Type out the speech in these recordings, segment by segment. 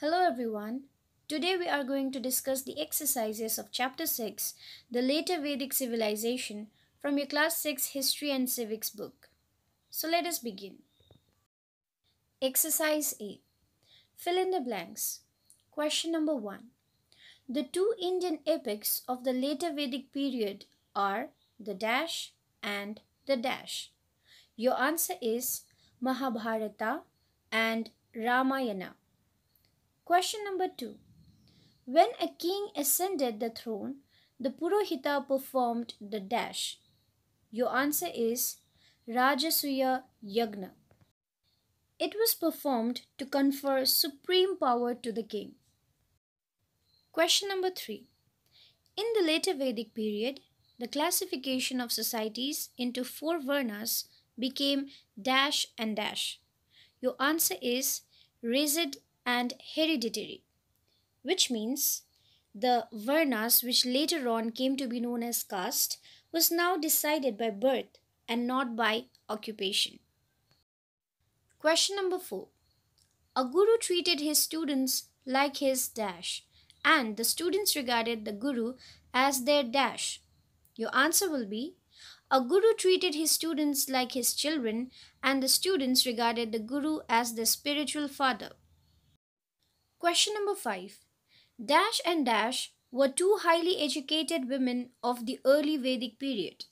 Hello everyone. Today we are going to discuss the exercises of chapter 6, the later Vedic civilization from your class 6 history and civics book. So let us begin. Exercise A. Fill in the blanks. Question number 1. The two Indian epics of the later Vedic period are the dash and the dash. Your answer is Mahabharata and Ramayana. Question number 2. When a king ascended the throne, the Purohita performed the dash. Your answer is Rajasuya Yagna. It was performed to confer supreme power to the king. Question number 3. In the later Vedic period, the classification of societies into four Varnas became dash and dash. Your answer is Rizid and hereditary, which means the Varnas, which later on came to be known as caste, was now decided by birth and not by occupation. Question number 4. A guru treated his students like his dash, and the students regarded the guru as their dash. Your answer will be a guru treated his students like his children, and the students regarded the guru as their spiritual father. Question number 5. Dash and Dash were two highly educated women of the early Vedic period.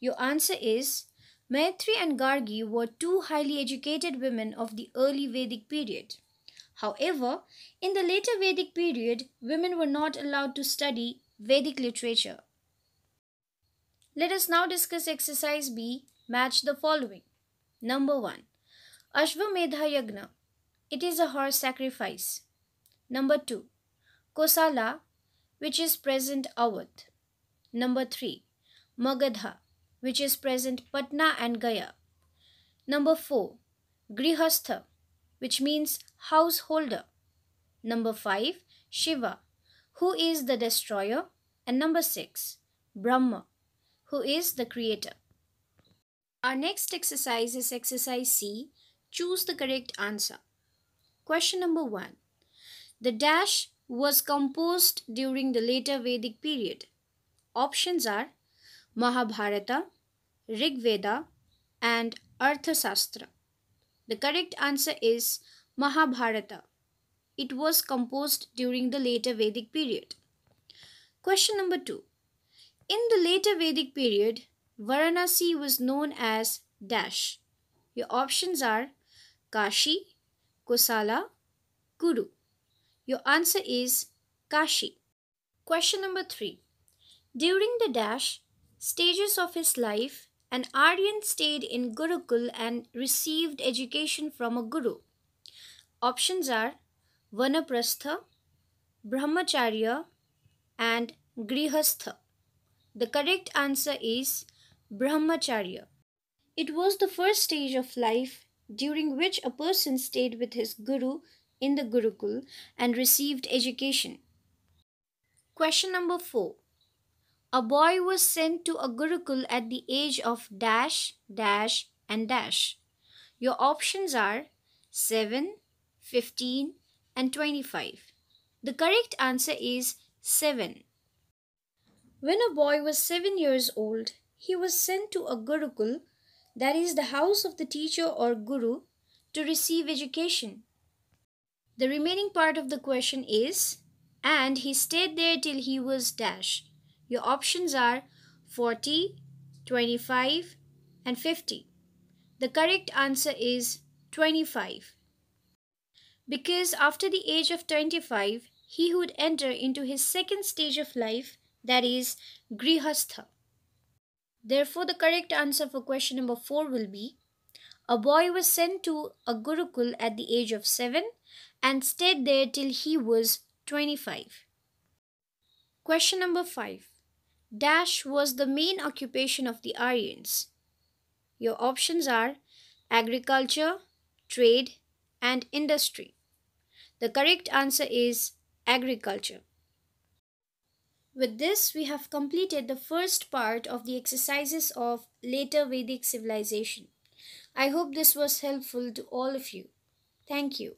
Your answer is Maitri and Gargi were two highly educated women of the early Vedic period. However, in the later Vedic period, women were not allowed to study Vedic literature. Let us now discuss exercise B. Match the following. Number 1. Ashvamedha Yagna. It is a horse sacrifice. Number 2. Kosala, which is present Awadh. Number 3. Magadha, which is present Patna and Gaya. Number 4. Grihastha, which means householder. Number 5. Shiva, who is the destroyer. And number 6. Brahma, who is the creator. Our next exercise is exercise C. Choose the correct answer. Question number 1. The dash was composed during the later Vedic period. Options are Mahabharata, Rig Veda, and Arthasastra. The correct answer is Mahabharata. It was composed during the later Vedic period. Question number 2. In the later Vedic period, Varanasi was known as dash. Your options are Kashi, Kosala, Kuru. Your answer is Kashi. Question number 3. During the dash stages of his life, an Aryan stayed in Gurukul and received education from a guru. Options are Vanaprastha, Brahmacharya, and Grihastha. The correct answer is Brahmacharya. It was the first stage of life during which a person stayed with his guru in the Gurukul and received education. Question number 4. A boy was sent to a Gurukul at the age of dash, dash, and dash. Your options are 7, 15, and 25. The correct answer is 7. When a boy was 7 years old, he was sent to a Gurukul, that is, the house of the teacher or Guru, to receive education. The remaining part of the question is, and he stayed there till he was dash. Your options are 40, 25, and 50. The correct answer is 25. Because after the age of 25, he would enter into his second stage of life, that is, Grihastha. Therefore, the correct answer for question number 4 will be a boy was sent to a Gurukul at the age of seven and stayed there till he was 25. Question number five. Dash was the main occupation of the Aryans. Your options are agriculture, trade, and industry. The correct answer is agriculture. With this, we have completed the first part of the exercises of later Vedic civilization. I hope this was helpful to all of you. Thank you.